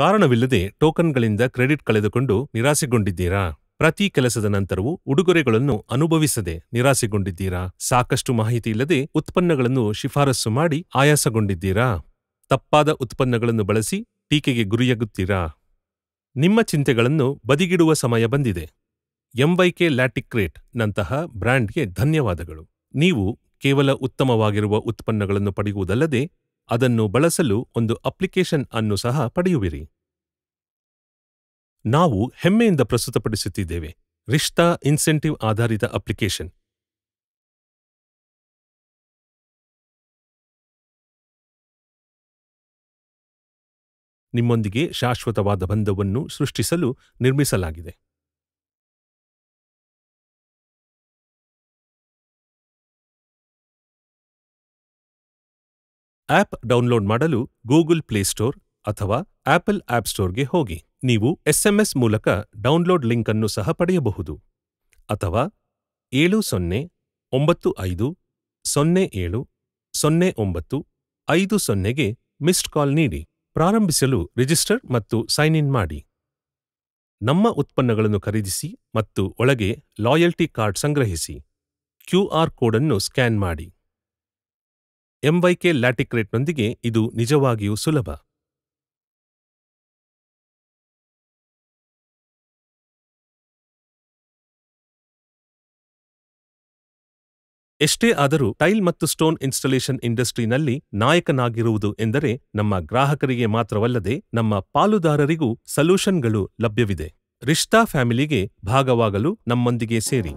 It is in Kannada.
ಕಾರಣವಿಲ್ಲದೆ ಟೋಕನ್ಗಳಿಂದ ಕ್ರೆಡಿಟ್ ಕಳೆದುಕೊಂಡು ನಿರಾಸೆಗೊಂಡಿದ್ದೀರಾ ಪ್ರತಿ ಕೆಲಸದ ನಂತರವೂ ಉಡುಗೊರೆಗಳನ್ನು ಅನುಭವಿಸದೆ ನಿರಾಸೆಗೊಂಡಿದ್ದೀರಾ ಸಾಕಷ್ಟು ಮಾಹಿತಿ ಇಲ್ಲದೆ ಉತ್ಪನ್ನಗಳನ್ನು ಶಿಫಾರಸ್ಸು ಮಾಡಿ ಆಯಾಸಗೊಂಡಿದ್ದೀರಾ ತಪ್ಪಾದ ಉತ್ಪನ್ನಗಳನ್ನು ಬಳಸಿ ಟೀಕೆಗೆ ಗುರಿಯಾಗುತ್ತೀರಾ ನಿಮ್ಮ ಚಿಂತೆಗಳನ್ನು ಬದಿಗಿಡುವ ಸಮಯ ಬಂದಿದೆ ಎಂವೈಕೆ ಲ್ಯಾಟಿಕ್ರೇಟ್ ನಂತಹ ಬ್ರ್ಯಾಂಡ್ಗೆ ಧನ್ಯವಾದಗಳು ನೀವು ಕೇವಲ ಉತ್ತಮವಾಗಿರುವ ಉತ್ಪನ್ನಗಳನ್ನು ಪಡೆಯುವುದಲ್ಲದೆ ಅದನ್ನು ಬಳಸಲು ಒಂದು ಅಪ್ಲಿಕೇಶನ್ ಅನ್ನು ಸಹ ಪಡೆಯುವಿರಿ ನಾವು ಹೆಮ್ಮೆಯಿಂದ ಪ್ರಸ್ತುತಪಡಿಸುತ್ತಿದ್ದೇವೆ ರಿಶ್ತಾ ಇನ್ಸೆಂಟಿವ್ ಆಧಾರಿತ ಅಪ್ಲಿಕೇಶನ್ ನಿಮ್ಮೊಂದಿಗೆ ಶಾಶ್ವತವಾದ ಬಂಧವನ್ನು ಸೃಷ್ಟಿಸಲು ನಿರ್ಮಿಸಲಾಗಿದೆ ಆಪ್ ಡೌನ್ಲೋಡ್ ಮಾಡಲು ಗೂಗಲ್ ಪ್ಲೇಸ್ಟೋರ್ ಅಥವಾ ಆಪಲ್ ಆಪ್ಸ್ಟೋರ್ಗೆ ಹೋಗಿ ನೀವು ಎಸ್ಎಂಎಸ್ ಮೂಲಕ ಡೌನ್ಲೋಡ್ ಲಿಂಕ್ ಅನ್ನು ಸಹ ಪಡೆಯಬಹುದು ಅಥವಾ ಏಳು ಸೊನ್ನೆ ಒಂಬತ್ತು ಐದು ಸೊನ್ನೆ ಏಳು ಸೊನ್ನೆ ಒಂಬತ್ತು ಐದು ಸೊನ್ನೆಗೆ ಮಿಸ್ಡ್ ಕಾಲ್ ನೀಡಿ ಪ್ರಾರಂಭಿಸಲು ರಿಜಿಸ್ಟರ್ ಮತ್ತು ಸೈನ್ ಇನ್ ಮಾಡಿ ನಮ್ಮ ಉತ್ಪನ್ನಗಳನ್ನು ಖರೀದಿಸಿ ಮತ್ತು ಒಳಗೆ ಲಾಯಲ್ಟಿ ಕಾರ್ಡ್ ಸಂಗ್ರಹಿಸಿ ಕ್ಯೂಆರ್ ಕೋಡ್ ಅನ್ನು ಸ್ಕ್ಯಾನ್ ಮಾಡಿ ಎಂವೈಕೆ ಲ್ಯಾಟಿಕ್ರೇಟ್ನೊಂದಿಗೆ ಇದು ನಿಜವಾಗಿಯೂ ಸುಲಭ ಎಷ್ಟೇ ಆದರೂ ಟೈಲ್ ಮತ್ತು ಸ್ಟೋನ್ ಇನ್ಸ್ಟಾಲೇಷನ್ ಇಂಡಸ್ಟ್ರಿನಲ್ಲಿ ನಾಯಕನಾಗಿರುವುದು ಎಂದರೆ ನಮ್ಮ ಗ್ರಾಹಕರಿಗೆ ಮಾತ್ರವಲ್ಲದೆ ನಮ್ಮ ಪಾಲುದಾರರಿಗೂ ಸಲ್ಯೂಷನ್ಗಳು ಲಭ್ಯವಿದೆ ರಿಶ್ತಾ ಫ್ಯಾಮಿಲಿಗೆ ಭಾಗವಾಗಲು ನಮ್ಮೊಂದಿಗೆ ಸೇರಿ